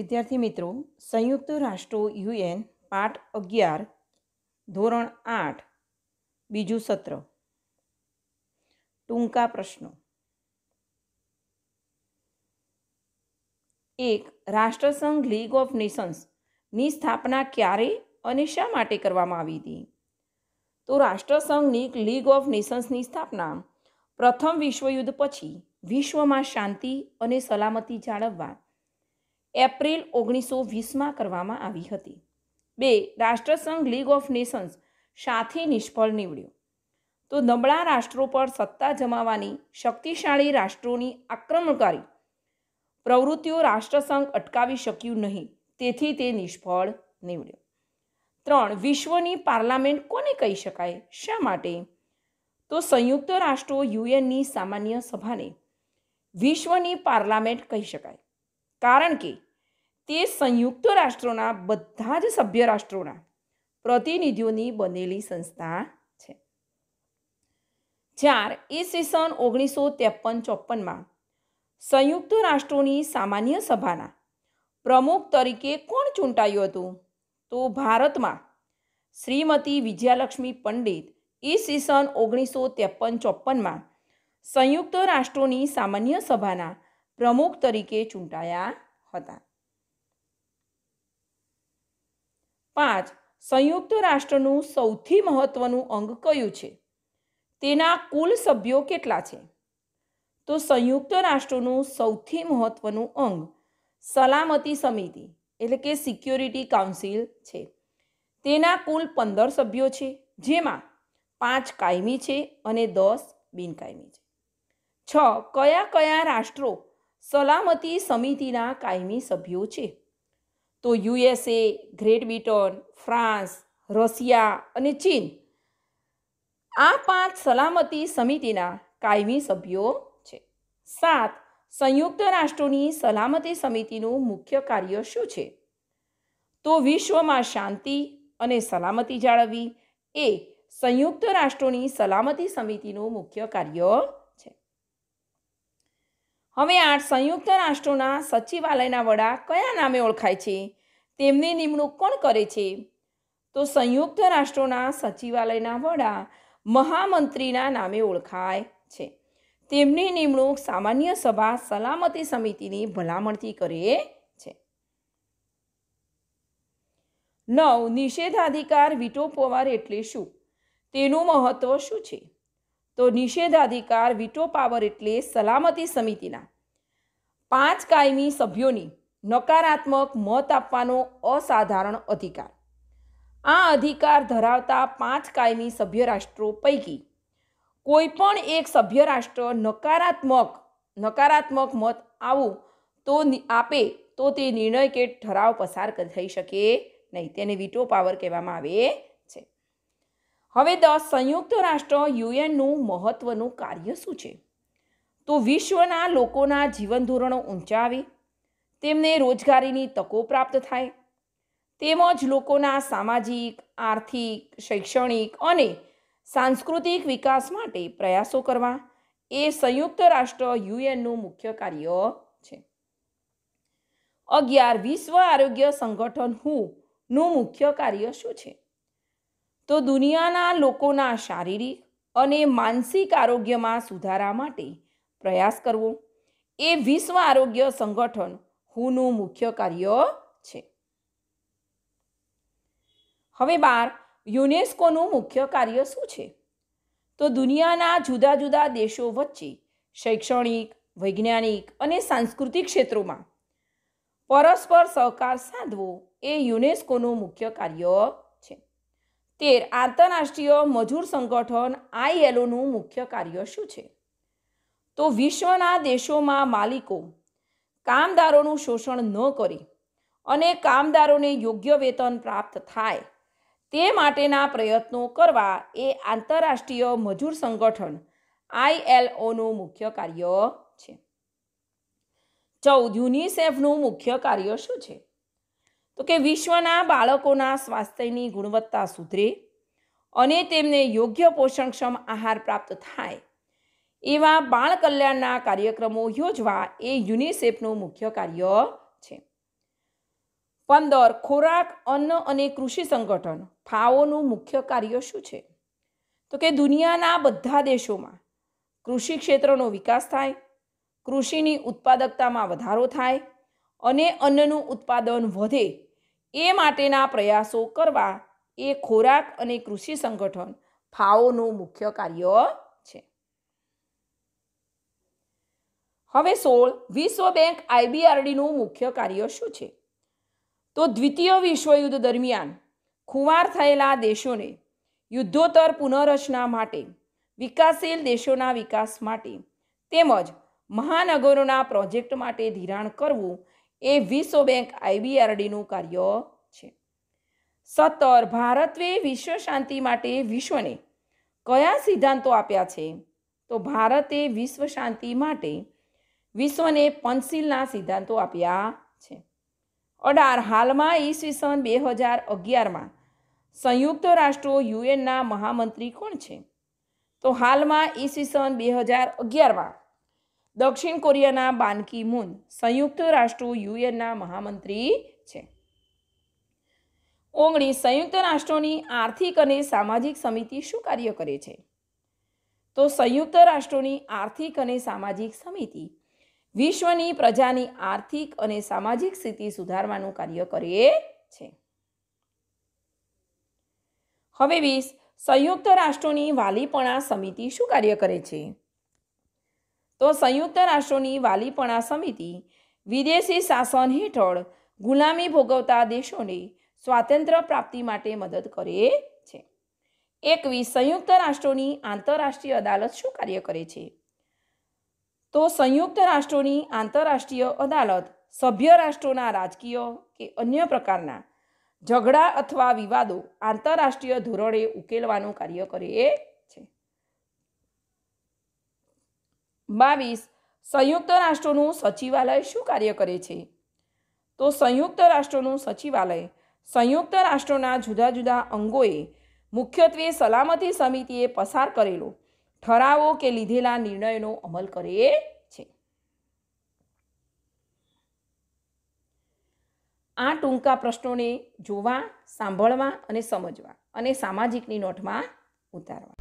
વિદ્યાર્થી મિત્રો સંયુક્ત રાષ્ટ્રો યુએન પાઠ અગિયાર ધોરણ આઠ બીજું સત્ર ટૂંકા પ્રશ્નો એક રાષ્ટ્રસંઘ લીગ ઓફ નેશન્સની સ્થાપના ક્યારે અને શા માટે કરવામાં આવી હતી તો રાષ્ટ્રસંઘની લીગ ઓફ નેશન્સની સ્થાપના પ્રથમ વિશ્વયુદ્ધ પછી વિશ્વમાં શાંતિ અને સલામતી જાળવવા એપ્રિલ ઓગણીસો વીસમાં કરવામાં આવી હતી બે રાષ્ટ્રસંઘ લીગ ઓફ નેશન્સ સાથે નિષ્ફળ નીવડ્યો તો નબળા રાષ્ટ્રો પર સત્તા જમાવાની શક્તિશાળી રાષ્ટ્રોની આક્રમણકારી પ્રવૃત્તિઓ રાષ્ટ્રસંઘ અટકાવી શક્યું નહીં તેથી તે નિષ્ફળ નીવડ્યો ત્રણ વિશ્વની પાર્લામેન્ટ કોને કહી શકાય શા માટે તો સંયુક્ત રાષ્ટ્રો યુએનની સામાન્ય સભાને વિશ્વની પાર્લામેન્ટ કહી શકાય કારણ કે તે સંયુક્ત રાષ્ટ્રોના બધા જ સભ્ય રાષ્ટ્રોના પ્રતિનિધિઓની બનેલી સંસ્થા છે જ્યાર એ ઈસવીસન ઓગણીસો ત્રેપન ચોપનમાં સંયુક્ત રાષ્ટ્રોની સામાન્ય સભાના પ્રમુખ તરીકે કોણ ચૂંટાયું હતું તો ભારતમાં શ્રીમતી વિજયાલક્ષ્મી પંડિત સીસન ઓગણીસો ત્રેપન ચોપનમાં સંયુક્ત રાષ્ટ્રોની સામાન્ય સભાના પ્રમુખ તરીકે ચૂંટાયા હતા પાંચ સંયુક્ત રાષ્ટ્રનું સૌથી મહત્વનું અંગ કયું છે તેના કુલ સભ્યો કેટલા છે તો સંયુક્ત રાષ્ટ્રોનું સૌથી મહત્વનું અંગ સલામતી સમિતિ એટલે કે સિક્યોરિટી કાઉન્સિલ છે તેના કુલ પંદર સભ્યો છે જેમાં પાંચ કાયમી છે અને દસ બિનકાયમી છે છ કયા કયા રાષ્ટ્રો સલામતી સમિતિના કાયમી સભ્યો છે તો USA Great Britain France Russia અને ચીન આ પાંચ સલામતી સમિતિના કાયમી સભ્યો છે સાત સંયુક્ત રાષ્ટ્રોની સલામતી સમિતિનું મુખ્ય કાર્ય શું છે તો વિશ્વમાં શાંતિ અને સલામતી જાળવવી એ સંયુક્ત રાષ્ટ્રોની સલામતી સમિતિનું મુખ્ય કાર્ય હવે આ સંયુક્ત રાષ્ટ્રોના સચિવાલયના વડા કયા નામે ઓળખાય છે તેમની નિમણૂક કોણ કરે છે તો સંયુક્ત રાષ્ટ્રોના સચિવાલયના વડા મહામંત્રીના નામે ઓળખાય છે તેમની નિમણૂક સામાન્ય સભા સલામતી સમિતિની ભલામણથી કરે છે નવ નિષેધાધિકાર વિટો પવાર એટલે શું તેનું મહત્ત્વ શું છે તો નિષેધાધિકાર વિટો પાવર એટલે સલામતી સમિતિના પાંચ કાયમી સભ્યોની નકારાત્મક મત આપવાનો અસાધારણ અધિકાર આ અધિકાર ધરાવતા પાંચ કાયમી સભ્ય રાષ્ટ્રો પૈકી કોઈપણ એક સભ્ય રાષ્ટ્ર નકારાત્મક નકારાત્મક મત આવું તો આપે તો તે નિર્ણય કે ઠરાવ પસાર થઈ શકે નહીં તેને વિટો પાવર કહેવામાં આવે હવે દસ સંયુક્ત રાષ્ટ્ર યુએનનું મહત્ત્વનું કાર્ય શું છે તો વિશ્વના લોકોના જીવન ધોરણો ઊંચાવી તેમને રોજગારીની તકો પ્રાપ્ત થાય તેમજ લોકોના સામાજિક આર્થિક શૈક્ષણિક અને સાંસ્કૃતિક વિકાસ માટે પ્રયાસો કરવા એ સંયુક્ત રાષ્ટ્ર યુએનનું મુખ્ય કાર્ય છે અગિયાર વિશ્વ આરોગ્ય સંગઠન નું મુખ્ય કાર્ય શું છે તો દુનિયાના લોકોના શારીરિક અને માનસિક આરોગ્યમાં સુધારા માટે પ્રયાસ કરવો એ વિશ્વ આરોગ્ય સંગઠન હુનું મુખ્ય કાર્ય છે હવે બાર યુનેસ્કોનું મુખ્ય કાર્ય શું છે તો દુનિયાના જુદા જુદા દેશો વચ્ચે શૈક્ષણિક વૈજ્ઞાનિક અને સાંસ્કૃતિક ક્ષેત્રોમાં પરસ્પર સહકાર સાધવો એ યુનેસ્કોનું મુખ્ય કાર્ય તેર આંતરરાષ્ટ્રીય મજૂર સંગઠન આઈએલઓનું મુખ્ય કાર્ય શું છે તો વિશ્વના દેશોમાં માલિકો કામદારોનું શોષણ ન કરે અને કામદારોને યોગ્ય વેતન પ્રાપ્ત થાય તે માટેના પ્રયત્નો કરવા એ આંતરરાષ્ટ્રીય મજૂર સંગઠન આઈએલઓનું મુખ્ય કાર્ય છે ચૌદ યુનિસેફનું મુખ્ય કાર્ય શું છે તો કે વિશ્વના બાળકોના સ્વાસ્થ્યની ગુણવત્તા સુધરે અને તેમને યોગ્ય પોષણક્ષમ આહાર પ્રાપ્ત થાય એવા બાળ કલ્યાણના કાર્યક્રમો યોજવા એ યુનિસેફનું મુખ્ય કાર્ય છે પંદર ખોરાક અન્ન અને કૃષિ સંગઠન ફાવોનું મુખ્ય કાર્ય શું છે તો કે દુનિયાના બધા દેશોમાં કૃષિ ક્ષેત્રનો વિકાસ થાય કૃષિની ઉત્પાદકતામાં વધારો થાય અને અન્નનું ઉત્પાદન વધે એ માટેના પ્રયાસો કરવા એ ખોરાક અને કૃષિ સંગઠન ફાઓનું મુખ્ય કાર્ય છે હવે સોળ વિશ્વ બેંક આઈબીઆરડીનું મુખ્ય કાર્ય શું છે તો દ્વિતીય વિશ્વયુદ્ધ દરમિયાન ખુવાર થયેલા દેશોને યુદ્ધોત્તર પુનઃરચના માટે વિકાસશીલ દેશોના વિકાસ માટે તેમજ મહાનગરોના પ્રોજેક્ટ માટે ધિરાણ કરવું એ વિશ્વ બેંક આઈબીઆરડીનું કાર્ય છે સત્તર ભારતે વિશ્વ શાંતિ માટે વિશ્વને કયા સિદ્ધાંતો આપ્યા છે તો ભારતે વિશ્વ શાંતિ માટે વિશ્વને પંસિલના સિદ્ધાંતો આપ્યા છે અઢાર હાલમાં ઈસવીસન બે હજાર અગિયારમાં સંયુક્ત રાષ્ટ્રો યુએનના મહામંત્રી કોણ છે તો હાલમાં ઈસવીસન બે હજાર અગિયારમાં દક્ષિણ કોરિયાના બાનકી મૂન સંયુક્ત રાષ્ટ્રો યુએનના મહામંત્રી છે ઓગણીસ સંયુક્ત રાષ્ટ્રોની આર્થિક અને સામાજિક સમિતિ શું કાર્ય કરે છે તો સંયુક્ત રાષ્ટ્રોની આર્થિક અને સામાજિક સમિતિ વિશ્વની પ્રજાની આર્થિક અને સામાજિક સ્થિતિ સુધારવાનું કાર્ય કરે છે હવે વીસ સંયુક્ત રાષ્ટ્રોની વાલીપણા સમિતિ શું કાર્ય કરે છે તો સંયુક્ત રાષ્ટ્રોની વાલીપણા સમિતિ વિદેશી શાસન હેઠળ ગુલામી ભોગવતા દેશોને સ્વાતંત્ર્ય પ્રાપ્તિ માટે મદદ કરે છે એકવીસ સંયુક્ત રાષ્ટ્રોની આંતરરાષ્ટ્રીય અદાલત શું કાર્ય કરે છે તો સંયુક્ત રાષ્ટ્રોની આંતરરાષ્ટ્રીય અદાલત સભ્ય રાષ્ટ્રોના રાજકીય કે અન્ય પ્રકારના ઝઘડા અથવા વિવાદો આંતરરાષ્ટ્રીય ધોરણે ઉકેલવાનું કાર્ય કરે બાવીસ સંયુક્ત રાષ્ટ્રોનું સચિવાલય શું કાર્ય કરે છે તો સંયુક્ત રાષ્ટ્રોનું સચિવાલય સંયુક્ત રાષ્ટ્રોના જુદા જુદા અંગોએ મુખ્યત્વે સલામતી સમિતિએ પસાર કરેલો ઠરાવો કે લીધેલા નિર્ણયનો અમલ કરે છે આ ટૂંકા પ્રશ્નોને જોવા સાંભળવા અને સમજવા અને સામાજિકની નોટમાં ઉતારવા